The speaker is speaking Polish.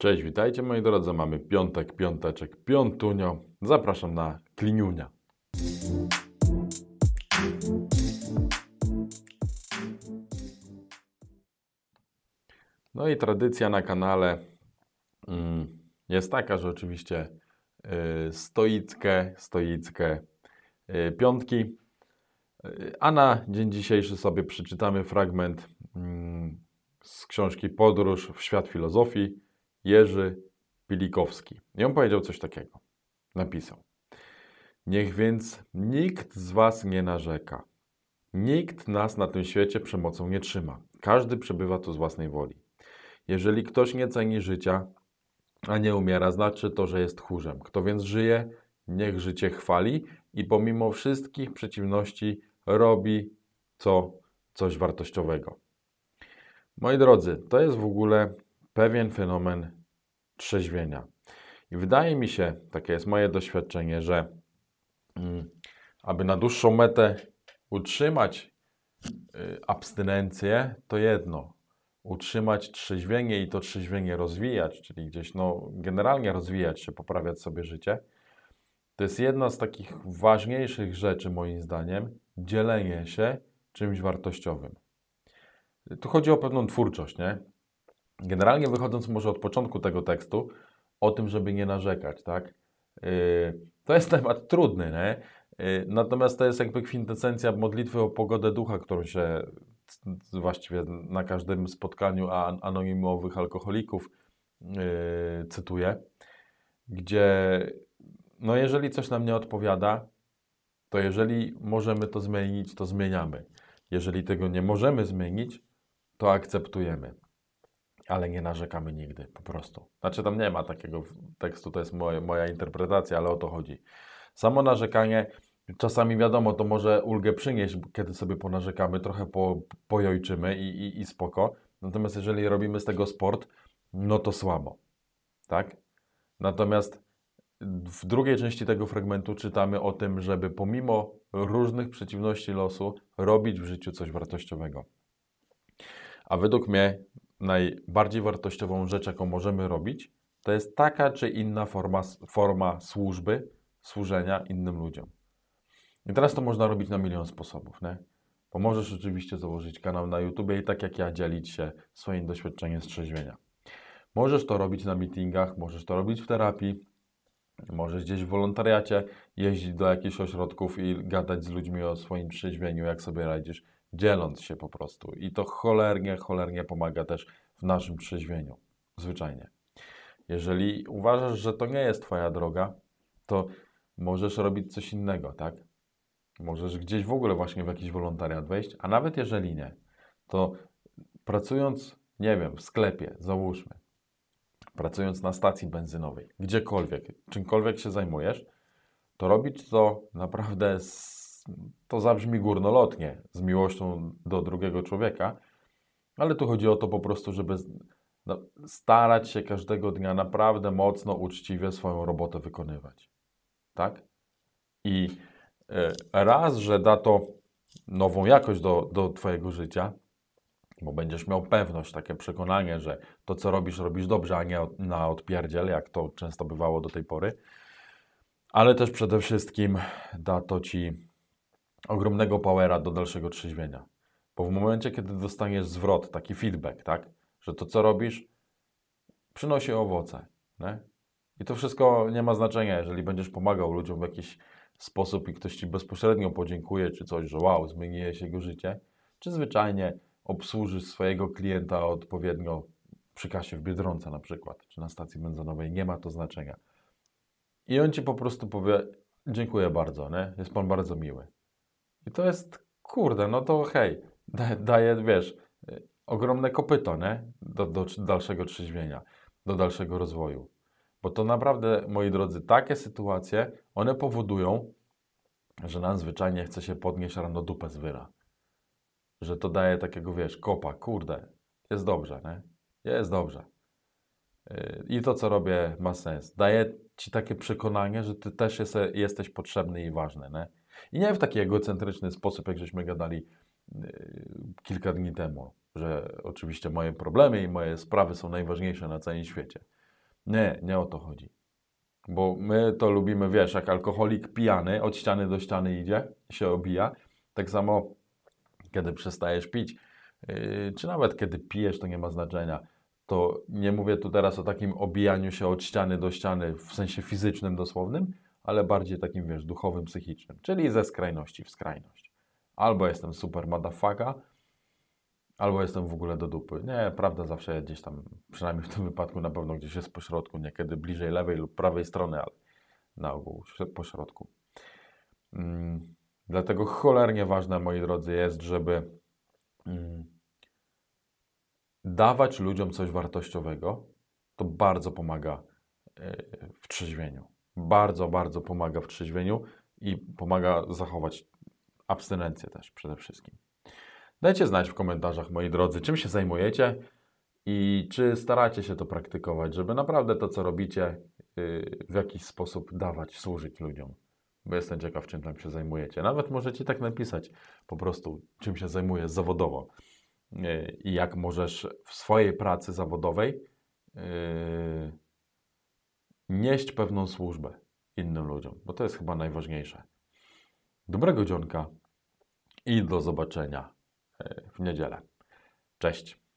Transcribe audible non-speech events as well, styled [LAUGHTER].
Cześć, witajcie moi drodzy. Mamy piątek, piąteczek, piątunio. Zapraszam na kliniunia. No i tradycja na kanale mm, jest taka, że oczywiście stoickie, y, stoickie y, piątki. Y, a na dzień dzisiejszy sobie przeczytamy fragment mm, z książki Podróż w świat filozofii Jerzy Pilikowski. I on powiedział coś takiego. Napisał. Niech więc nikt z Was nie narzeka. Nikt nas na tym świecie przemocą nie trzyma. Każdy przebywa to z własnej woli. Jeżeli ktoś nie ceni życia, a nie umiera, znaczy to, że jest chórzem. Kto więc żyje, niech życie chwali i pomimo wszystkich przeciwności robi co coś wartościowego. Moi drodzy, to jest w ogóle pewien fenomen trzeźwienia. I wydaje mi się, takie jest moje doświadczenie, że mm, aby na dłuższą metę utrzymać y, abstynencję, to jedno. Utrzymać trzeźwienie i to trzeźwienie rozwijać, czyli gdzieś no, generalnie rozwijać się, poprawiać sobie życie. To jest jedna z takich ważniejszych rzeczy, moim zdaniem, dzielenie się czymś wartościowym. Tu chodzi o pewną twórczość, nie? Generalnie wychodząc może od początku tego tekstu, o tym, żeby nie narzekać, tak? Y, to jest [LAUGHS] temat trudny, nie? Y, natomiast to jest jakby kwintesencja modlitwy o pogodę ducha, którą się właściwie na każdym spotkaniu anonimowych alkoholików y, cytuję, gdzie no jeżeli coś nam nie odpowiada, to jeżeli możemy to zmienić, to zmieniamy. Jeżeli tego nie możemy zmienić, to akceptujemy ale nie narzekamy nigdy, po prostu. Znaczy, tam nie ma takiego tekstu, to jest moja moja interpretacja, ale o to chodzi. Samo narzekanie, czasami wiadomo, to może ulgę przynieść, kiedy sobie ponarzekamy, trochę po, pojojczymy i, i, i spoko. Natomiast jeżeli robimy z tego sport, no to słabo, tak? Natomiast w drugiej części tego fragmentu czytamy o tym, żeby pomimo różnych przeciwności losu robić w życiu coś wartościowego. A według mnie najbardziej wartościową rzecz, jaką możemy robić, to jest taka czy inna forma, forma służby, służenia innym ludziom. I teraz to można robić na milion sposobów. Nie? Pomożesz oczywiście założyć kanał na YouTube i tak jak ja dzielić się swoim doświadczeniem strzeźwienia. Możesz to robić na meetingach, możesz to robić w terapii, możesz gdzieś w wolontariacie jeździć do jakichś ośrodków i gadać z ludźmi o swoim trzeźwieniu, jak sobie radzisz dzieląc się po prostu. I to cholernie, cholernie pomaga też w naszym przeźwieniu. Zwyczajnie. Jeżeli uważasz, że to nie jest Twoja droga, to możesz robić coś innego, tak? Możesz gdzieś w ogóle właśnie w jakiś wolontariat wejść, a nawet jeżeli nie, to pracując, nie wiem, w sklepie, załóżmy, pracując na stacji benzynowej, gdziekolwiek, czymkolwiek się zajmujesz, to robić to naprawdę z to zabrzmi górnolotnie, z miłością do drugiego człowieka, ale tu chodzi o to po prostu, żeby no, starać się każdego dnia naprawdę mocno, uczciwie swoją robotę wykonywać. Tak? I e, raz, że da to nową jakość do, do Twojego życia, bo będziesz miał pewność, takie przekonanie, że to, co robisz, robisz dobrze, a nie na odpierdziel, jak to często bywało do tej pory. Ale też przede wszystkim da to Ci ogromnego powera do dalszego trzeźwienia. Bo w momencie, kiedy dostaniesz zwrot, taki feedback, tak, że to, co robisz, przynosi owoce. Nie? I to wszystko nie ma znaczenia, jeżeli będziesz pomagał ludziom w jakiś sposób i ktoś ci bezpośrednio podziękuje, czy coś, że wow, zmieniłeś się jego życie, czy zwyczajnie obsłużysz swojego klienta odpowiednio przy kasie w Biedronce na przykład, czy na stacji benzynowej, nie ma to znaczenia. I on ci po prostu powie, dziękuję bardzo, nie? jest pan bardzo miły. I to jest, kurde, no to hej, da, daje, wiesz, ogromne kopyto, nie? Do, do dalszego trzeźwienia, do dalszego rozwoju. Bo to naprawdę, moi drodzy, takie sytuacje, one powodują, że nam zwyczajnie chce się podnieść rano dupę z wyra. Że to daje takiego, wiesz, kopa, kurde, jest dobrze, nie? Jest dobrze. Yy, I to, co robię, ma sens. Daje ci takie przekonanie, że ty też jesteś potrzebny i ważny, nie? I nie w taki egocentryczny sposób, jak żeśmy gadali y, kilka dni temu, że oczywiście moje problemy i moje sprawy są najważniejsze na całym świecie. Nie, nie o to chodzi. Bo my to lubimy, wiesz, jak alkoholik pijany od ściany do ściany idzie, się obija. Tak samo, kiedy przestajesz pić, y, czy nawet kiedy pijesz, to nie ma znaczenia. To nie mówię tu teraz o takim obijaniu się od ściany do ściany w sensie fizycznym, dosłownym, ale bardziej takim, wiesz, duchowym, psychicznym, czyli ze skrajności w skrajność. Albo jestem super madafaga, albo jestem w ogóle do dupy. Nie, prawda zawsze gdzieś tam, przynajmniej w tym wypadku na pewno gdzieś jest po środku, niekiedy bliżej lewej lub prawej strony, ale na ogół po środku. Mm, dlatego cholernie ważne, moi drodzy, jest, żeby mm, dawać ludziom coś wartościowego. To bardzo pomaga yy, w trzeźwieniu bardzo, bardzo pomaga w trzeźwieniu i pomaga zachować abstynencję też przede wszystkim. Dajcie znać w komentarzach, moi drodzy, czym się zajmujecie i czy staracie się to praktykować, żeby naprawdę to, co robicie, y, w jakiś sposób dawać, służyć ludziom. Bo jestem ciekaw, czym tam się zajmujecie. Nawet możecie tak napisać po prostu, czym się zajmuję zawodowo y, i jak możesz w swojej pracy zawodowej y, nieść pewną służbę innym ludziom, bo to jest chyba najważniejsze. Dobrego dzionka i do zobaczenia e, w niedzielę. Cześć.